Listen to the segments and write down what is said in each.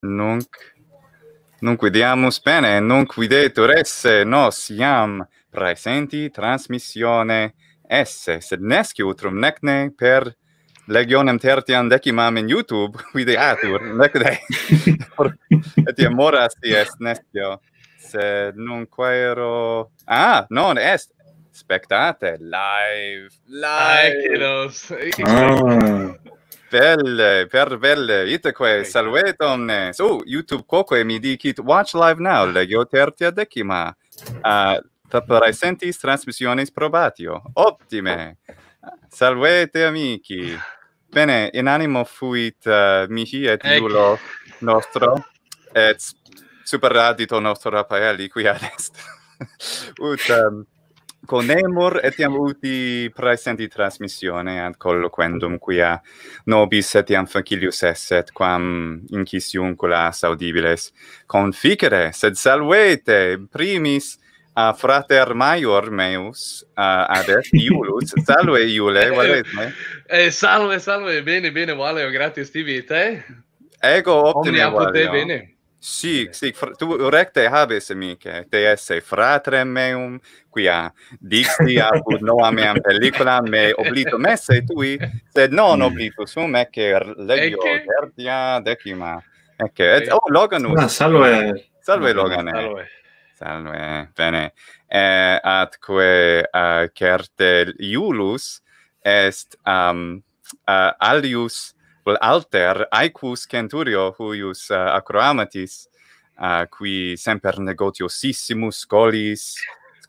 nunc nunc videamus bene nunc videtur esse nos iam presenti transmissione esse sed nesque utrum necne per legionem tertiam decimam in youtube videatur necne et amoras moras est nescio sed nunc quaero ah non est spectate live live, live. Belle, per belle, itaque, salvet omnes. Oh, YouTube quoque mi dicit, watch live now, ah. legio tertia decima. Uh, ah, presentis sentis transmissiones probatio. Optime! Salvet e amici. Bene, in animo fuit uh, mihi et iulo nostro, et superradito nostro Raffaele, qui ad est. Ut... Um, conemor etiam uti presenti transmissione ad colloquendum quia nobis etiam facilius esset quam incisiunculas audibiles conficere, sed salvete primis a frater maior meus uh, ad est Iulus. Salve, Iule, eh, valete? Eh, salve, salve, bene, bene, valeo, gratis tibi, te? Ego, optime, valeo. Omnia pute, bene. Sì, sì, tu recte habes mi che te esse fratrem meum qui a dixti apud no me pellicula me oblito messe tu sed non mm. oblito su me che legio e che? decima Ecce, che et, oh Loganus! Ah, salve salve logan salve salve bene e eh, atque a uh, eh, certe iulus est um uh, alius vel alter aequus centurio huius uh, acroamatis uh, qui semper negotiosissimus scolis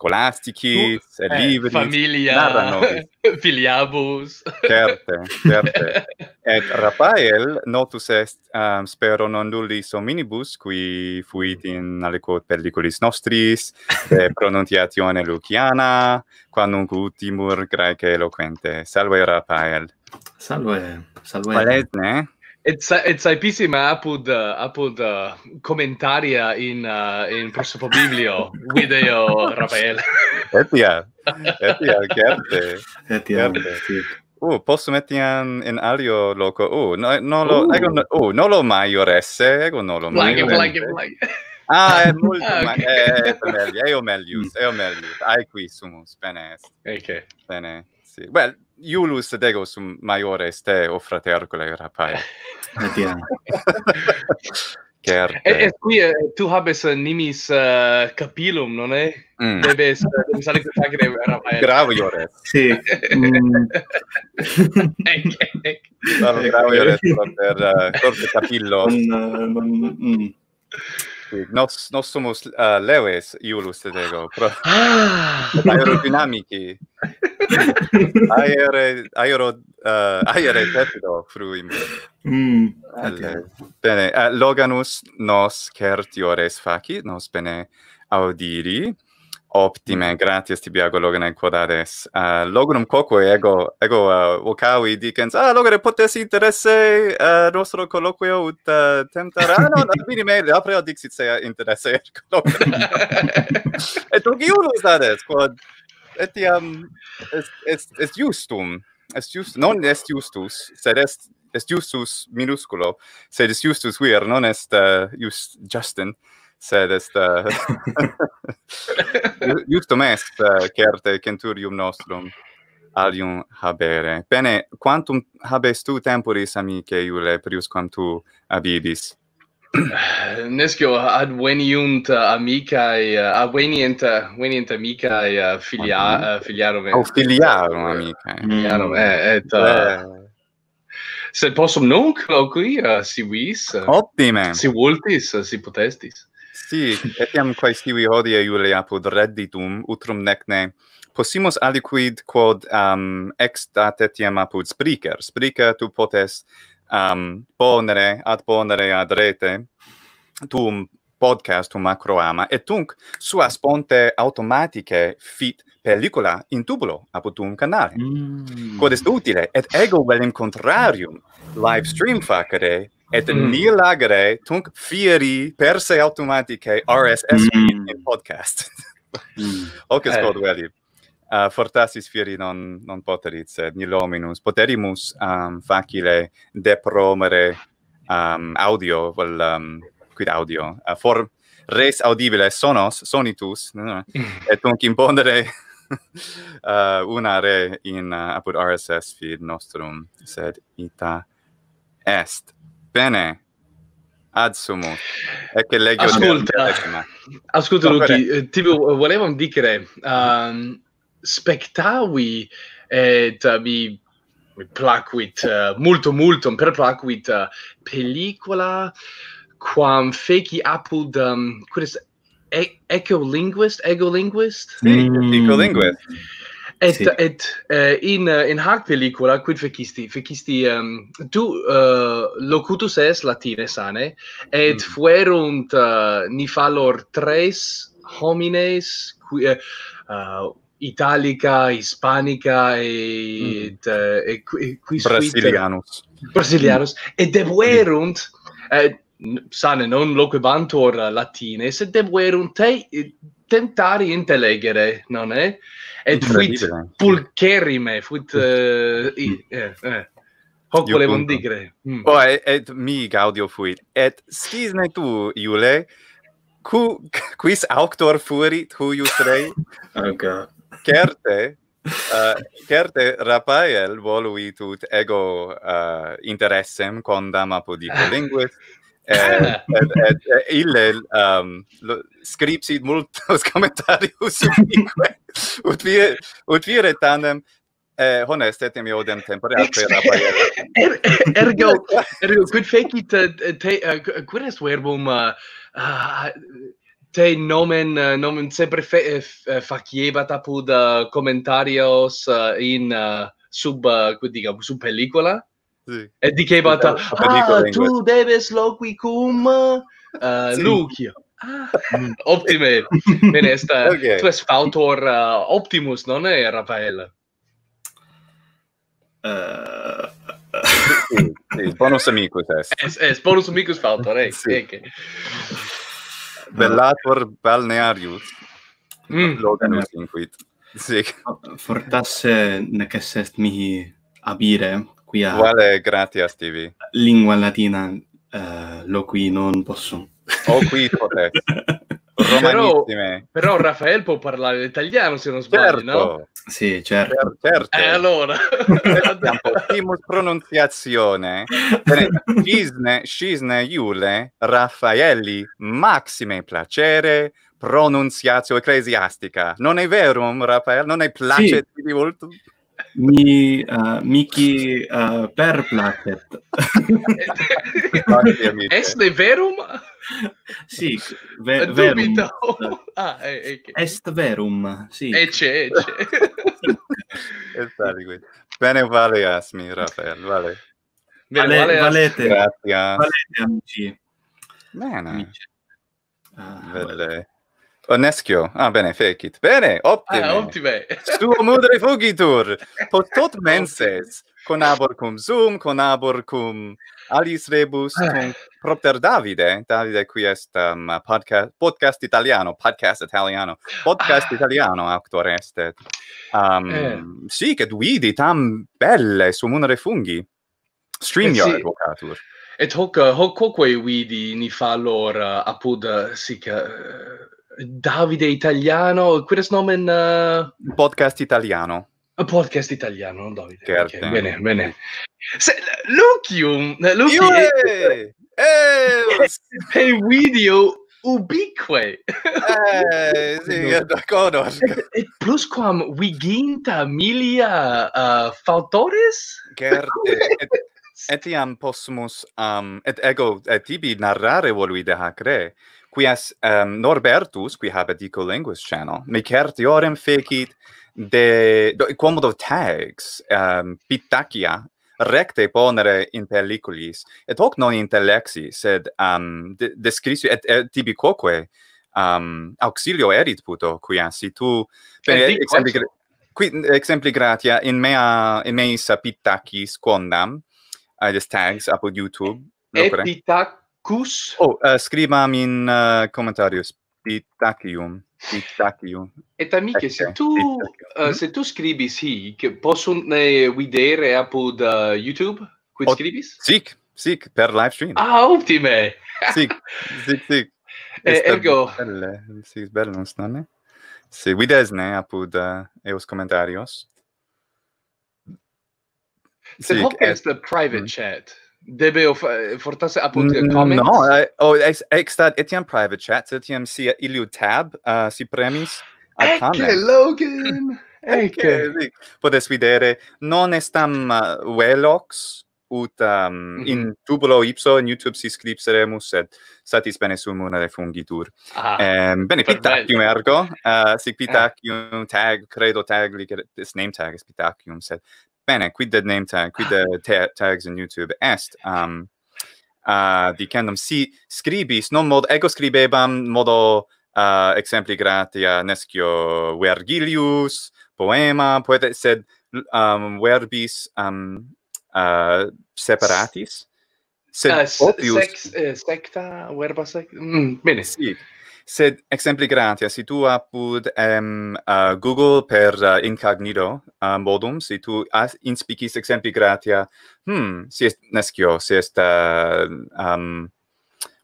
scolastici et eh, libri familia filiabus certe certe et rafael notus est um, spero non dulli sominibus qui fuit in aliquo pelliculis nostris de pronuntiatione luciana quando ultimur graeque eloquente salve rafael Salve, salve. Valet, ne? Et sa et map episima apud apud commentaria in uh, in prosopo biblio video Rafael. Etia, etia, Et Etia, certe. Oh, posso mettere in in alio loco. Oh, no no lo uh. ego no, uh, no lo mai oresse, ego no lo mai. Like like like. Ah, è molto ah, okay. ma eh, è meglio, è meglio, è meglio. Ai qui sumus, bene. Ok. Bene. Sì. Well, Iulus dego sum maiores te o fratercule rapae. Etiam. Certe. Et, qui tu habes nimis capillum, non è? Mm. Debes, uh, debes alicu rapae. Gravo iores. Si. Mm. Ec, ec. Gravo iores per eh, corte capillo. Eh, mm. Nos, nos somos eh, leves, Iulus, te dego. Pro... Ah! Aerodinamici aere aero uh, eh, aere pepido fruim mm eh, okay. bene uh, loganus nos certiores faci nos bene audiri optime gratias tibi ago logan in quodades uh, logonum ego ego uh, vocavi dicens ah logare potes interesse uh, nostro colloquio ut uh, temptarano ah, na bini me le apre dixit se interesse et logionus dades quod etiam est est est justum est just non est justus sed est est justus minusculo sed est justus vir non est uh, just justin sed est uh, justum est uh, certe centurium nostrum alium habere bene quantum habes tu temporis amice iule prius quam tu abibis Nesco ad veniunt amica e uh, ad venient amica e uh, filia uh, filiarum eh. eh, mm. eh, et filiarum uh, amica filiarum et, et se possum nunc loqui uh, si vis optime si voltis si potestis si etiam quae sivi hodie iulia apud redditum utrum necne possimus aliquid quod um, ex datetiam apud Spreaker. Spreaker, tu potes um, ponere, ad ponere ad rete, tum podcast, tum macroama, et tunc suas ponte automatice fit pellicula in tubulo apud tuum canale. Mm. Quod est utile, et ego velim contrarium live stream facere, et mm. nil agere tunc fieri per se automatice RSS mm. in podcast. Mm. Hoc est eh. quod velim uh, fortasis fieri non non poterit sed nilominus poterimus um, facile depromere um, audio vel um, quid audio uh, for res audibile sonos sonitus et donc impondere uh, ah, una re in uh, apud rss feed nostrum sed ita est bene ad sumo e che leggo ascolta ascolta Luki ti volevo dire um, spectavi et uh, mi mi placuit uh, multo multo per placuit uh, pellicula quam feci apud um, quid est e linguist ego linguist sì, mm. linguist et sì. et uh, in uh, in hack pellicula quid fecisti fecisti um, tu uh, locutus es latine sane et mm. fuerunt uh, nifalor tres homines qui uh, uh italica, hispanica e mm. Eh, e qui brasilianus. brasilianus mm. et debuerunt eh, sane non loquebantur latine sed debuerunt te tentari intelegere, non è? Et fuit pulcherime, fuit... Uh, eh, eh. Hoc volevo dire. Mm. Oh, et, et mi gaudio fuit. Et scisne tu, Iule, cu, quis auctor furit huius rei? oh, God certe uh, certe rapael volui tut ego uh, interessem condam apud ipo linguis et, et, et ille um, scripsit multos commentarius ut vi ut vire tandem Eh, honest, etem iodem tempore, Er, ergo, ergo, quid fecit, uh, te, uh, quid est verbum, uh, uh, te nomen uh, nomen sempre fe, uh, faciebat apud uh, commentarios uh, in uh, sub uh, diga, sub pellicola sì. e dicebat ah, tu debes loqui cum uh, sì. Ah. Mm. Optime. Bene, sta okay. tu es fautor uh, optimus, non è, Rafael? Uh, sì, sì, bonus amicus es. Es, bonus amicus fautor, eh. Sì. Okay. Bellator Balnearius. Mm. Logan in Inquit. Sì. Fortasse ne che sest mi abire qui a... Quale gratia, Stevie? Lingua latina uh, lo qui non posso. O qui potest. Però, però Raffaele può parlare l'italiano se non sbaglio, certo. no? Sì, certo. certo. Eh, allora. Siamo pronunziazione. Cisne, Cisne, Iule, Raffaelli, maxime piacere, pronunziazione ecclesiastica. Non è vero, Raffaele? Non è placere sì. di volto? mi uh, eh, miki uh, eh, per placet. Est de verum? Sì, ve verum. Eh. Ah, è, è Est verum, sì. Ece, ece. Est adeguit. Bene vale asmi, Rafael, vale. Bene, vale, vale, valete. Grazie. Valete, amici. Bene. Amici. Ah, Bene. Vale. Onescio. Ah, bene, fecit. Bene, optime. Ah, optime. Suo mudere fugitur. Pot tot menses. Con cum Zoom, con cum Alice Rebus, ah. con propter Davide. Davide, qui est um, podcast, podcast italiano. Podcast italiano. Podcast ah. italiano, actor est. Um, eh. Sì, che duidi tam belle su munere fungi. Streamyard, eh, sì. vocatur. Et hoc, hoc, hoc, hoc, hoc, hoc, hoc, hoc, hoc, hoc, Davide Italiano, qui res nomen... Uh... Podcast Italiano. Podcast Italiano, non Davide. Certo. Okay, bene, bene. Se, Lucium! Lucium! Yeah! Eh! È... e video ubique. Eh, sì, d'accordo. E plus quam viginta milia uh, faltores? Certe. etiam possumus um, et ego et tibi narrare volui de hac re as um, Norbertus qui habet dico linguis channel me certiorem fecit de quomodo tags um, pitacia recte ponere in pelliculis et hoc non intellexi sed um, de, descrisio et, et tibi quoque um, auxilio erit puto quias si tu per exempli qui exempli gratia in mea in meis apitacis quondam I just tags up on YouTube. Epitacus. Oh, uh, eh, scriva in uh, eh, commentarios. Pitacium. Pitacium. Et amiche, se tu, uh, se tu scribis hic, posso ne videre apud uh, YouTube? Quid oh, scribis? Sic, sic, per live stream. Ah, ultime! sic, sic, sic. Eh, ergo. Belle. Sic, bellos, non è? Si, videsne apud uh, eos commentarios. Se hoc est private mm. chat, debe fortasse apud mm, comments? No, I, eh, oh, ex, ex that etiam private chat, etiam si iliu tab, uh, si premis a ecce, comment. Ecce, Logan! ecce! Podes videre, non estam uh, eh, velox, ut um, mm -hmm. in mm-hmm. tubulo ipso in youtube si scripseremus sed satis bene sum una de fungitur ah, um, bene pitacium ergo uh, si pitacium tag credo tag li get this name tag is pitacium sed bene quid the name tag quid the ta tags in youtube est um uh the si scribis non mod ego scribebam modo uh, exempli gratia nescio vergilius poema poeta sed um verbis um uh separatis sed uh, opius sex, uh, eh, secta verba mm, bene sì sed exempli gratia si tu apud uh, google per uh, incognito uh, modum si tu as in exempli gratia hm si est nescio si est uh, um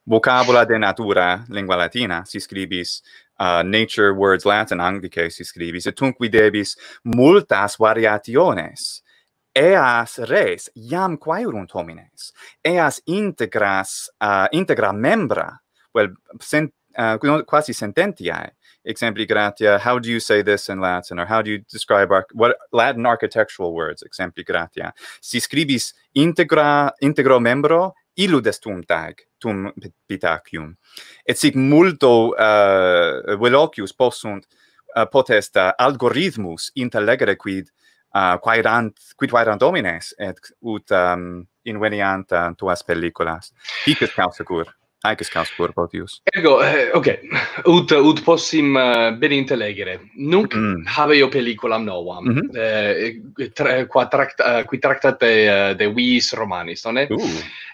vocabula de natura lingua latina si scribis uh, nature words latin anglicae si scribis et tunc vi debis multas variationes eas res iam quaerunt homines eas integras uh, integra membra vel well, sent uh, quasi sententiae exempli gratia how do you say this in latin or how do you describe our, what latin architectural words exempli gratia si scribis integra integro membro illud est tag tum pitacium et sic multo uh, velocius possunt uh, eh, potest uh, algorithmus intellegere quid uh, quaerant quid quaerant domines et ut um, inveniant uh, tuas pelliculas hic est causa cur Agus caus pur pot Ergo, eh, ok, ut, ut possim uh, eh, bene intelegere. Nunc mm. have io pelliculam novam, mhm. mm -hmm. eh, tre, qua tract, uh, eh, qui tractate de, uh, de viis romanis, non è? Uh.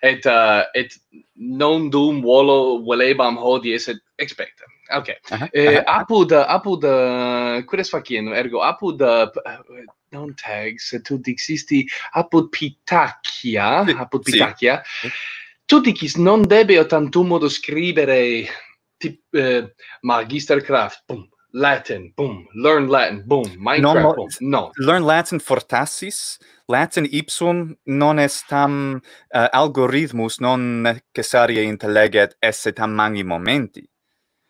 Et, uh, et non dum volo velebam hodi eset expecta. Ok. Uh -huh. eh, apud, apud, uh, quides Ergo, apud, uh, non tags, et tu existi apud Pitacchia, apud Pitacchia, sì tu dicis non debeo tantum modo scribere tip eh, magister craft pum latin pum learn latin boom minecraft boom. no learn latin fortassis latin ipsum non est tam uh, eh, algorithmus non necessarie intelleget esse tam mangi momenti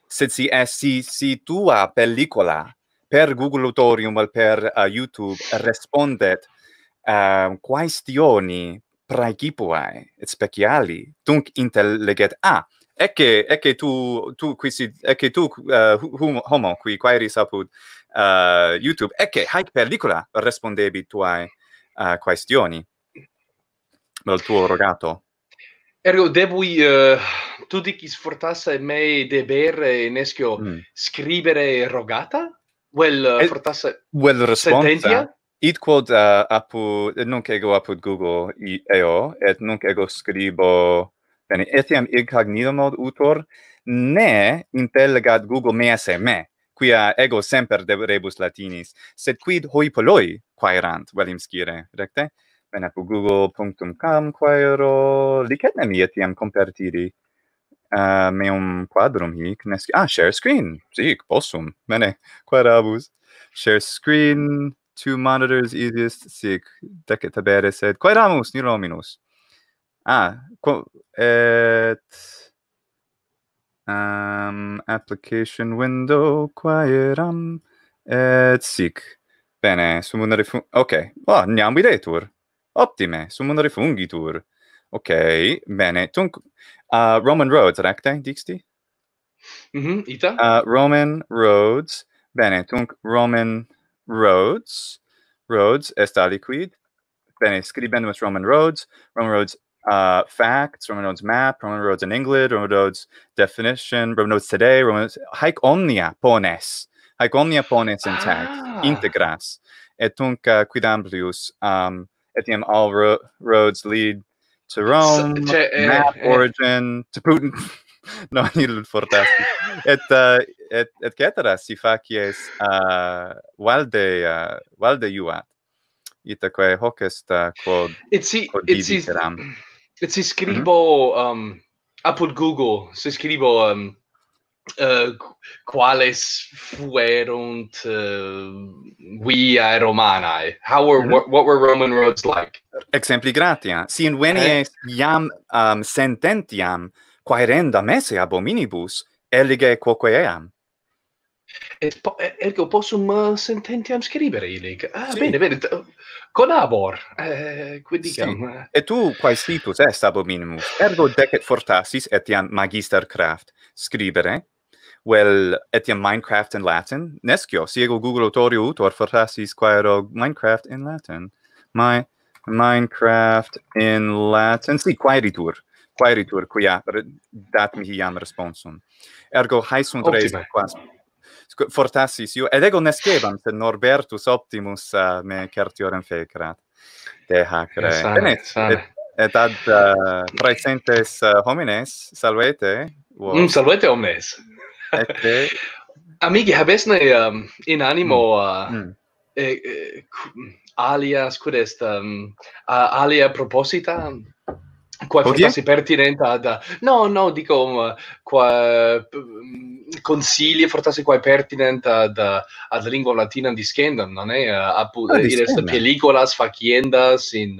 sed si essi si tua pellicola per google al per uh, youtube respondet uh, quaestioni praegipuae et speciali dunc intelleget a ah, ecce ecce tu tu qui si ecce tu uh, eh, hum, homo qui quaeris apud uh, youtube ecce haec pellicula respondebi tuae uh, quaestioni vel tuo rogato ergo debui uh, tu dicis fortasse me debere nescio mm. scribere rogata vel uh, fortasse vel well, responsa id quod uh, apu et nunc ego apud google i, eo et nunc ego scribo bene etiam incognito mod utor ne intellegat google me esse me quia ego semper de rebus latinis sed quid hoi poloi quaerant velim scire recte bene apu google.com quaero licet nemi etiam compertiri uh, meum quadrum hic nesci ah share screen sic possum bene quaerabus share screen Two monitors easiest sic decet tabere sed quae ramus ni nominus ah et um application window quae ram et sic bene sum mundo ok oh, ah, niam videtur ottime sum mundo fungitur ok bene tunc uh, roman roads recte dixti mhm mm ita uh, roman roads bene tunc roman Rhodes. Rhodes est aliquid. Bene, scribendum est Roman Rhodes. Roman Rhodes uh, facts, Roman Rhodes map, Roman Rhodes in England, Roman Rhodes definition, Roman Rhodes today, Roman Rhodes... Haec omnia pones. Haec omnia pones intact, ah. integras. Et tunc uh, quid amplius, um, etiam all ro roads lead to Rome, so, to, uh, map uh, uh, origin, to Putin no ni lo fortasti et eh, et et cetera si facies a uh, eh, valde uh, valde iua ita quae hoc est uh, quod et si et si et si scribo mm -hmm. um apud google si scribo um uh, quales fuerunt uh, via romanae how were mm -hmm. what, what were roman roads like exempli gratia si in venies uh, iam um sententiam quaerenda messe abominibus elige quoque eam. Et po ergo possum uh, sententiam scribere illic. Ah, sì. bene, bene. Conabor. Eh, quid dicam? Et tu quae situs est abominimus? Ergo decet fortassis etiam magister craft scribere. Well, etiam Minecraft in Latin. Nescio, si ego Google autorio utor fortassis quaero Minecraft in Latin. My Minecraft in Latin. Sì, quaeritur quaeritur quia dat mihi iam responsum. Ergo haesunt reis quas fortassis iu, ed ego nescebam, sed Norbertus optimus uh, me en fecrat. De hac re. et, et ad uh, praesentes uh, homines, salvete. Wow. Mm, salvete homines. Ecce. Amigi, habesne um, in animo mm. Uh, mm. Eh, eh, alias, quid est, um, uh, alia proposita? Mm qua ci pertinent pertinente ad no no dico um, qua mm, consigli forse si qua pertinente ad ad lingua latina di non è eh, a poter ah, dire sta pellicola sfacienda sin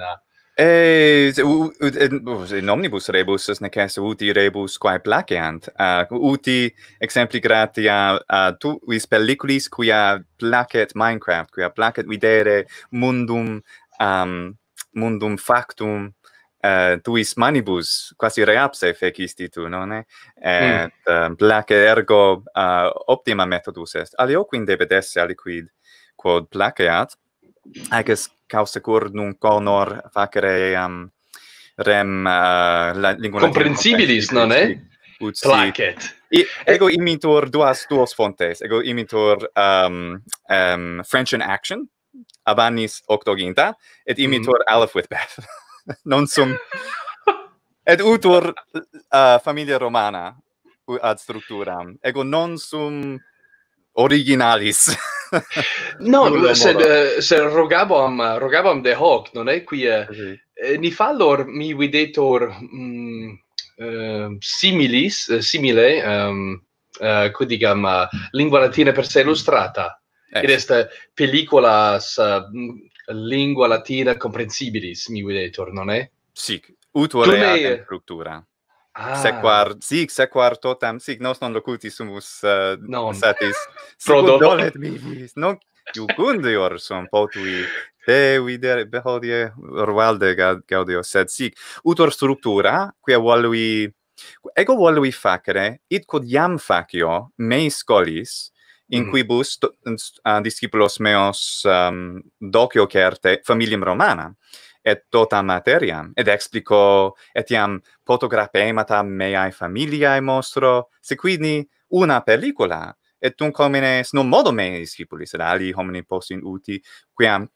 eh in omnibus rebus ne casse uti rebus qua placant uh, uti exempli gratia uh, tu pelliculis qui a placet minecraft qui a placet videre mundum um, mundum factum eh tuis manibus quasi reapse fecisti tu non è et mm. placet ergo uh, optima methodus est alio debet esse aliquid quod placet agis causa cor non conor facere rem uh, lingua comprensibilis non è placet I, ego imitor duas duas fontes ego imitor um ehm, um ehm, french in action Avanis octoginta et mm-hmm. imitor mm. with beth non sum et utor a uh, familia romana ad structuram ego non sum originalis no sed uh, eh, se rogabam rogabam de hoc non è qui uh, eh, ni fallor mi videtor mm, uh, similis uh, simile um, ehm, uh, eh, digam uh, lingua latina per se illustrata mm. Est. Id pelliculas lingua latina comprensibilis mi videtur, non è? Sic, ut me... structura. Ah. sic, sequar totem, sic, nos non locutisumus uh, eh, non. satis. Prodo. Dolet mi vis, non jucundi orsum potui te videre behodie orvalde gaudio, sed sic, utor structura, quia volui, ego volui facere, id quod iam facio, meis scolis, in quibus mm. uh, discipulos meos um, docio certe familiam romana et tota materia et explico etiam photographemata meae familiae mostro sequini una pellicula et tum homines non modo me discipulis et ali homini possin uti quiam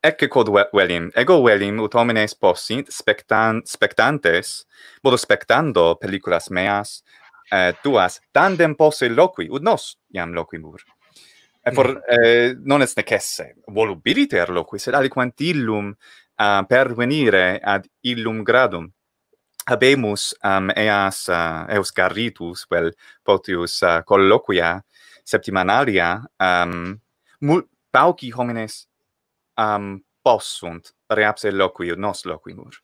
ecce quod velim ego velim ut homines possint spectantes modo spectando pelliculas meas eh, tuas tandem posse loqui ut nos iam loquimur et eh, for mm. eh, non est necesse volubiliter loqui sed aliquant illum uh, eh, per venire ad illum gradum habemus um, eas uh, eh, eos garritus vel potius uh, colloquia septimanalia um, mul pauci homines um, possunt reapse loqui nos loquimur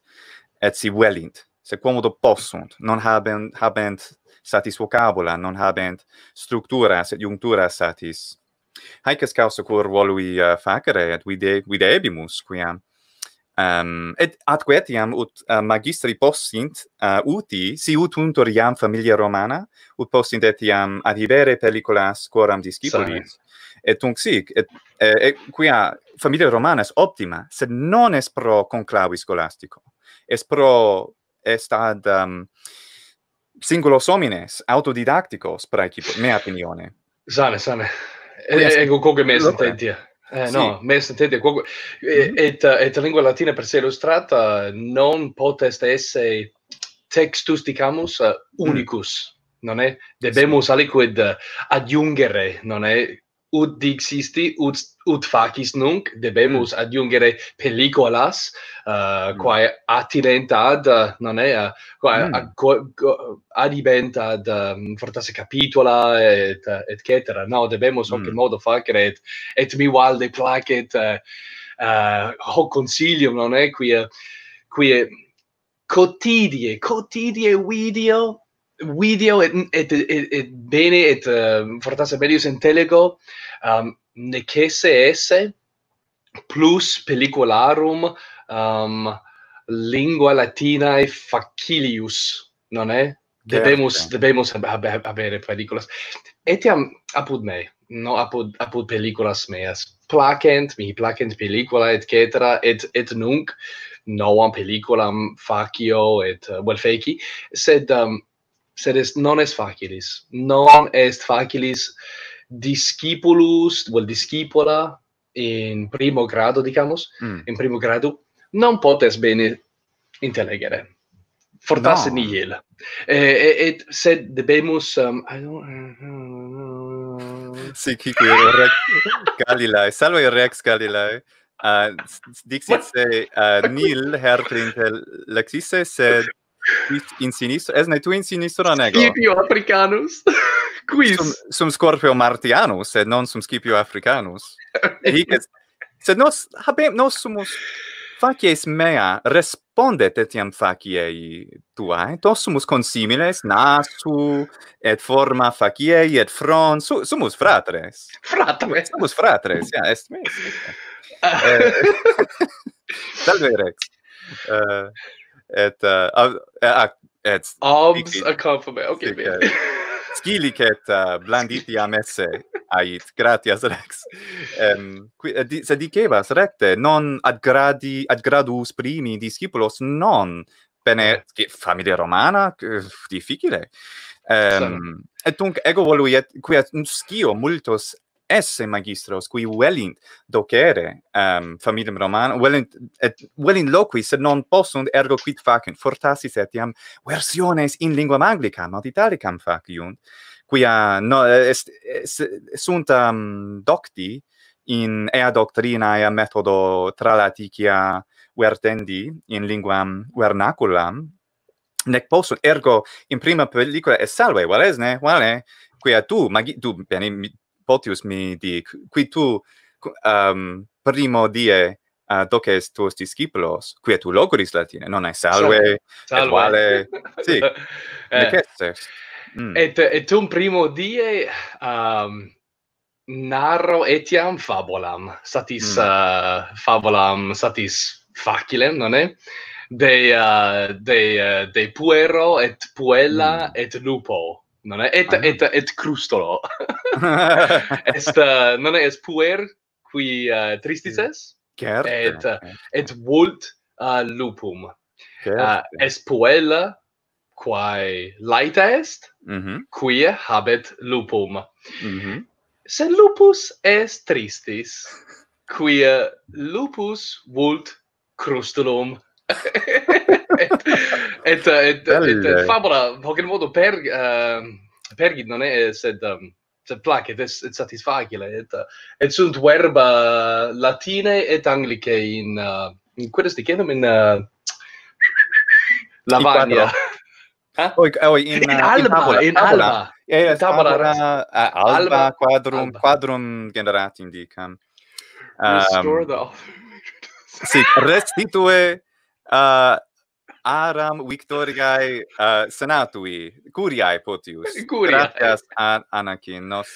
et si velint quomodo possunt, non habent, habent satis vocabula, non habent structuras et iuncturas satis. Haec causa cur volui uh, eh, facere, et videbimus, quiam. Ehm, um, et atque etiam ut uh, magistri possint uh, uti, si ut iam familia romana, ut possint etiam adhibere pelliculas quoram discipulis. Et tunc sic, et, et, et quia familia romana est optima, sed non est pro conclavi scolastico, est pro est ad um, singulos homines autodidacticos per equipo, mea opinione. Sane, sane. Ego e, e, coque me sententia. Eh, sì. no, me sententia. Mm -hmm. et, et lingua latina per se illustrata non potest esse textus, dicamus, mm. unicus. Mm. Non è? Debemus sì. aliquid adiungere, non è? ut dixisti ut ut facis nunc debemus mm. adiungere pellicolas uh, mm. quae attinent ad uh, non est uh, quae mm. ad, um, fortasse capitula et uh, et cetera no debemus mm. in modo facere et, et mi valde placet uh, uh, hoc consilium non e quia quia cotidie cotidie video video et et et, et bene et uh, fortasse bellius in telego um ne che esse plus pelicularum um lingua latina et facilius non è debemus yeah, debemus avere pelicolas etiam apud me no apud apud pelliculas meas placent mi placent pelicola et cetera et et nunc novam pelicolam facio et uh, well feci sed um, sed est non est facilis non est facilis discipulus vel discipula in primo grado dicamus mm. in primo grado non potes bene intellegere fortasse no. nihil et, et, et sed debemus um, I don't, uh, Sì, chi qui Rex Galilei. Salve i Rex Galilei. Uh, dixit se uh, nil her lexisse, sed Quis in sinistro, es ne tu in sinistro nego. Scipio Africanus. Quis. Sum, sum Scorpio Martianus, sed non sum Scipio Africanus. Hic est. Sed nos, habem, nos sumus facies mea respondet etiam faciei tuae, eh? sumus consimiles, nasu, et forma faciei, et fron, Su, sumus fratres. Fratres. Sumus fratres, ja, est mes. Salve, et uh, a, et obs a confirmate okay man okay. skili ket uh, blanditi ait gratias rex um, qui, uh, di, se dicebas recte non ad gradi ad gradus primi discipulos non bene yeah. familia romana difficile um, et dunc, ego voluiet qui at scio multos esse magistros qui velint docere um, familiam romanam velint et velint loqui sed non possunt ergo quid facunt fortassis etiam versiones in lingua anglicam non italicam faciunt quia no, est, est, est sunt um, docti in ea doctrina ea metodo tralaticia vertendi in linguam vernaculam nec possunt ergo in prima pellicula est salve vale esne vale quia tu magi tu bene potius mi dic, qui tu um, primo die uh, doces tuos discipulos, quia tu logoris latine, non è salve, salve. et vale, sì, eh. Mm. Et, et tum primo die um, narro etiam fabulam, satis mm. uh, eh, fabulam, satis facilem, non è? De, uh, de, uh, de puero et puella mm. et lupo, non è? Et, ah, et, no. et crustolo. est uh, non est puer qui uh, tristices Certe. et uh, et vult uh, lupum uh, est puella quae laeta est mm -hmm. qui habet lupum mm -hmm. se lupus est tristis qui lupus vult crustulum et et et, et, et, fabula hoc modo per uh, pergit non est sed um, te plaque et satisfagile et et sunt verba latine et anglicae uh, in uh, in quidest de kingdom in uh, lavania ha ah? eh? oi in in alba uh, in, in alba e alba, eh, alba, alba quadrum alba. quadrum generat dicam um, restore the sic restitue uh, aram victoriae uh, senatui curiae potius curiae gratias eh. an anakin nos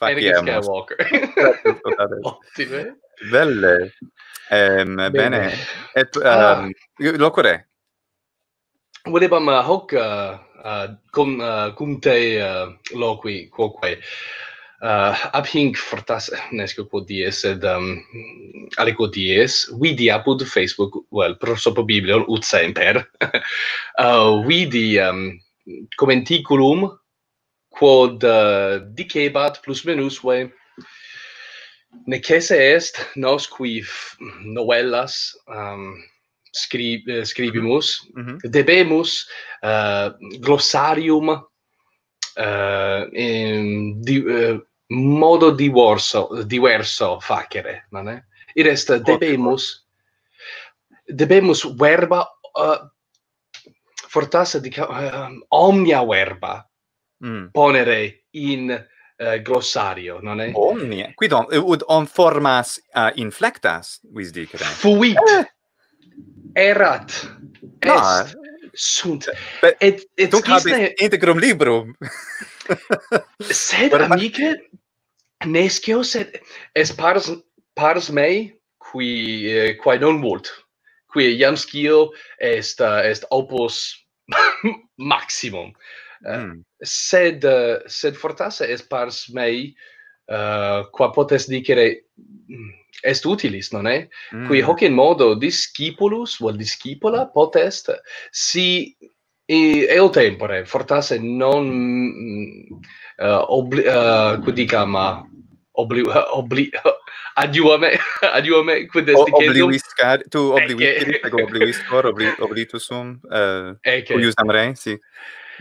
faciemus Anakin Skywalker Ottime Belle ehm, bene. bene et um, ah. Ehm, locore Volebam eh, hoc uh, uh, cum, uh, cum te uh, loqui quoque uh, ab hinc fortas nesco quod dies ed um, dies, vidi apud Facebook, well, pro sopo ut semper, uh, vidi um, commenticulum quod uh, dicebat plus menus ve necese est nos qui novellas um, scri eh, scribimus, mm -hmm. debemus uh, glossarium uh, in, di, uh, modo diverso diverso facere non è il resto debemus debemus verba uh, fortasse di uh, um, omnia verba mm. ponere in uh, glossario non è omnia qui don ut on formas uh, inflectas vis dicere fuit eh. erat no. est sunt et et habes integrum librum sed amicet nescio sed es pars pars mei qui eh, quae non vult qui iam scio est eh, est opus maximum eh, mm. sed uh, sed fortasse es pars mei uh, qua potes dicere mm, est utilis non è mm. qui hoc in modo discipulus vol discipula potest si e eo tempore fortasse non uh, obli, uh, dicam uh, obli obli adiuame adiuame quid est dicendum obliviscat tu obliviscat ego obliviscor obli oblitusum eh uh, usam re si ecce.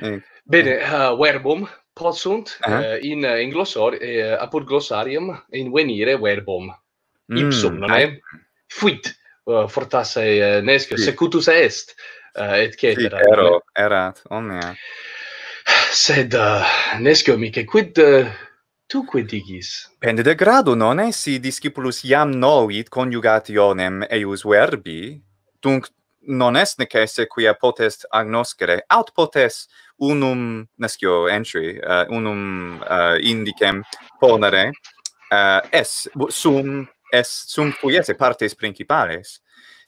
Eh. bene uh, verbum possunt uh ah. -huh. Eh, uh, in uh, in glossor uh, apud glossarium in venire verbum mm, ipsum mm, non è fuit uh, fortasse uh, nescio sì. secutus est uh, et cetera sì, ero, erat omnia sed uh, nescio mi quid uh, tu quid digis? Pende de gradu, nonne? Si discipulus iam novit coniugationem eius verbi, dunc non est necesse quia potest agnoscere, aut potest unum, nescio, entry, uh, eh, unum uh, indicem ponere, uh, es, sum, es, sum quiese partes principales,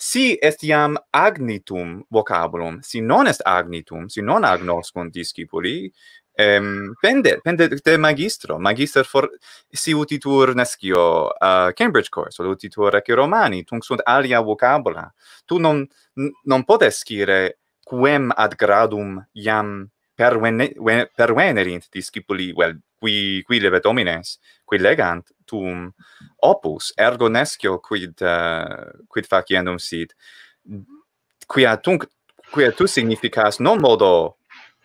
si est iam agnitum vocabulum, si non est agnitum, si non agnoscunt discipuli, Ehm pende pende te magistro, magister for si utitur nescio a uh, Cambridge course, o utitur ac romani, tunc sunt alia vocabula. Tu non non potes scire quem ad gradum iam pervenerint per discipuli well qui qui leve domines qui legant tum opus ergo nescio quid uh, quid faciendum sit quia tunc quia tu significas non modo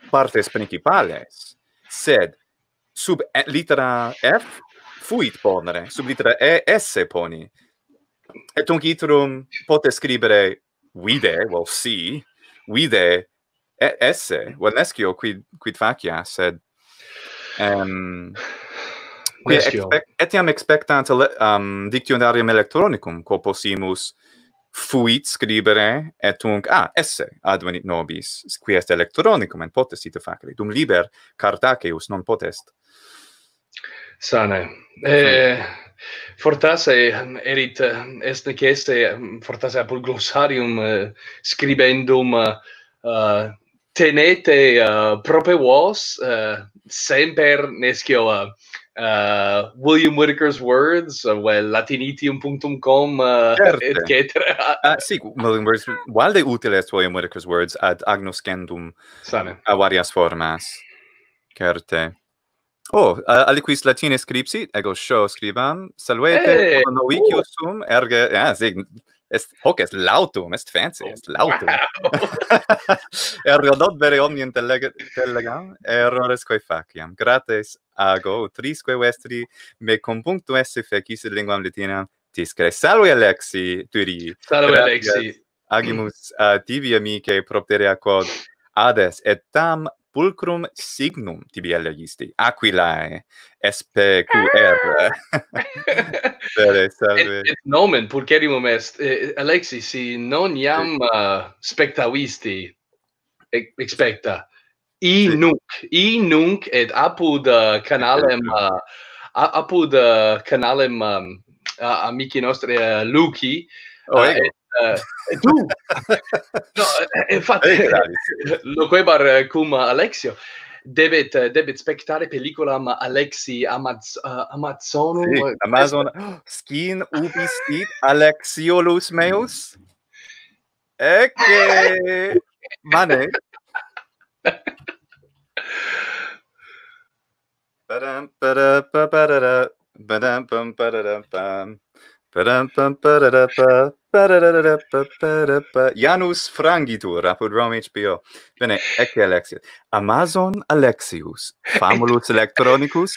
partes principales sed sub litera f fuit ponere sub litera e s poni et tunc iterum potes scribere vide well, si vide et s vel nescio quid quid facias sed um, Et etiam expectant um, dictionarium electronicum, quo possimus fuit scribere et tunc, a ah, esse advenit nobis qui est electronicum et potest ite facere dum liber cartaceus non potest sane eh fortasse erit est necesse fortasse apul glossarium eh, scribendum eh, eh, tenete prope vos semper nescio uh, uh, William Whitaker's words, uh, well, latinitium.com, uh, et cetera. uh, sì, William Whitaker's, while they utile est William Whitaker's words, ad agnoscendum Sane. a varias formas. Certe. Oh, uh, aliquis latine scripti ego show scribam, salvete, hey! Eh, novicius oh. sum, erge, ah, yeah, sì, est hoc est lautum est fancy oh, est lautum wow. ergo dot bere omni intellegam errores quae faciam gratis ago trisque vestri me compunctu esse fecis in linguam latinam discre salve alexi turi salve alexi agimus uh, tibi amice propteria quod ades et tam pulcrum signum tibi allegisti aquilae eh? ah! spqr et, et nomen pulcherimum est eh, alexi si non iam uh, spectavisti expecta i nunc i nunc et apud uh, canalem uh, apud uh, canalem um, uh, amici nostri uh, luci oh, uh, Uh, tu? no, eh, infatti, eh, lo bar cum Alexio. Debet, eh, debet spectare pelicula ma Alexi Amaz uh, Sì, Amazon. skin ubis dit Alexiolus meus. Ecce! Mane. Badam, badam, badam, badam, badam, badam, badam, badam, badam, Janus frangitur apud Rom HBO. Bene, ecce Alexius. Amazon Alexius, famulus electronicus,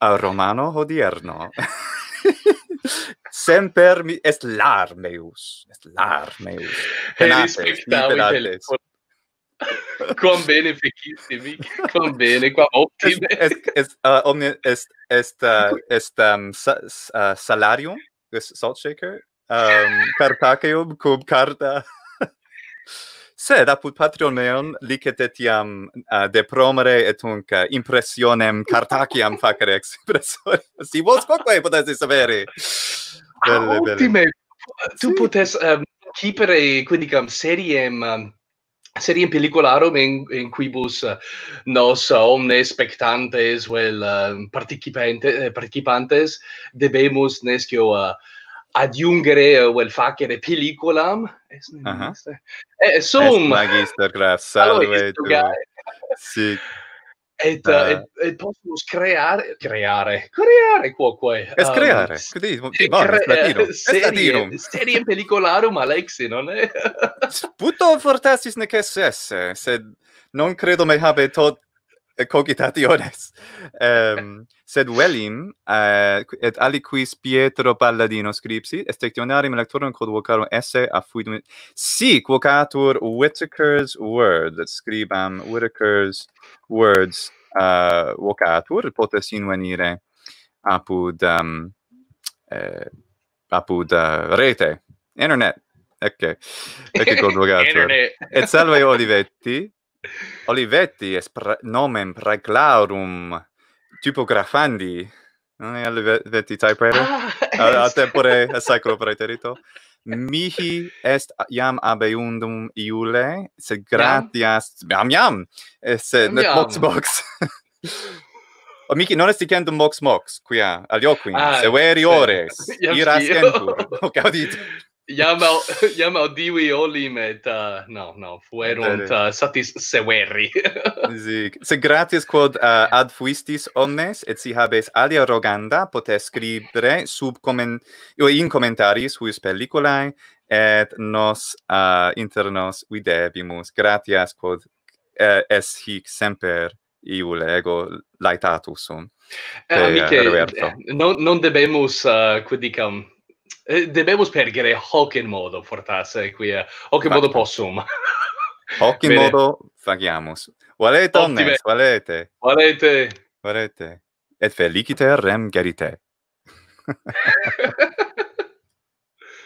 a Romano hodierno. Semper mi est larmeus, est larmeus. Tenates, imperates. Quam bene fecissimi, quam bene, quam optime. Est, est, est, uh, omne, est, est, uh, est um, sa, uh, salarium, this salt shaker um cartaceum cum carta sed apud patrio licet etiam uh, de promere et hunc uh, impressionem cartaceam facere ex si vos quoque potesse saveri ah, belle, ah, belle. ultime tu sì. potes um, ehm, cipere quindicam seriem um, seriem pelicularum in, in quibus eh, nos omnes spectantes vel eh, participantes eh, participantes debemus nescio uh, adiungere vel uh, facere pelliculam es uh -huh. eh, sum magister grassa salve tu sic et, uh, et, et possumus creare, creare, creare quoque. Es um, creare, quindi, sì, va, cre latino, eh, es serie, latino. Serie ma lei Alexi, non è? Puto fortassis nec esse, sed non credo me habe tot Eh, cogitationes um, sed velim uh, et aliquis pietro palladino scripsi estectionari me lectorum quod vocarum esse a fuit si quocatur Whittaker's word scribam Whittaker's words uh, vocatur potest invenire venire apud um, apud uh, rete internet ecce ecce quod vocatur et salve olivetti Olivetti est pre nomen preclaudum typographandi. Non è Olivetti typewriter? Ah, A tempore, a praeterito. Mihi est iam abeundum iule, sed gratias... Iam, iam! Esse, eh, net box box. o Miki, non est dicendum box box, quia, alioquim, ah, se veri ores, iras gentur. Ok, ho Yamal Yamal Diwi Olimet uh, no no fuerunt uh, satis severi. sì. Se gratis quod uh, ad fuistis omnes et si habes alia roganda potes scribere sub comment in commentaris huius pelliculae et nos uh, videbimus. Gratias quod uh, es hic semper iule ego laetatus sunt. Eh, amice, eh, non, non debemus, uh, quidicam, Eh, debemus pergere hoc in modo fortasse, qui hoc in modo possum hoc in modo fagiamus valete omnes valete valete valete et feliciter rem gerite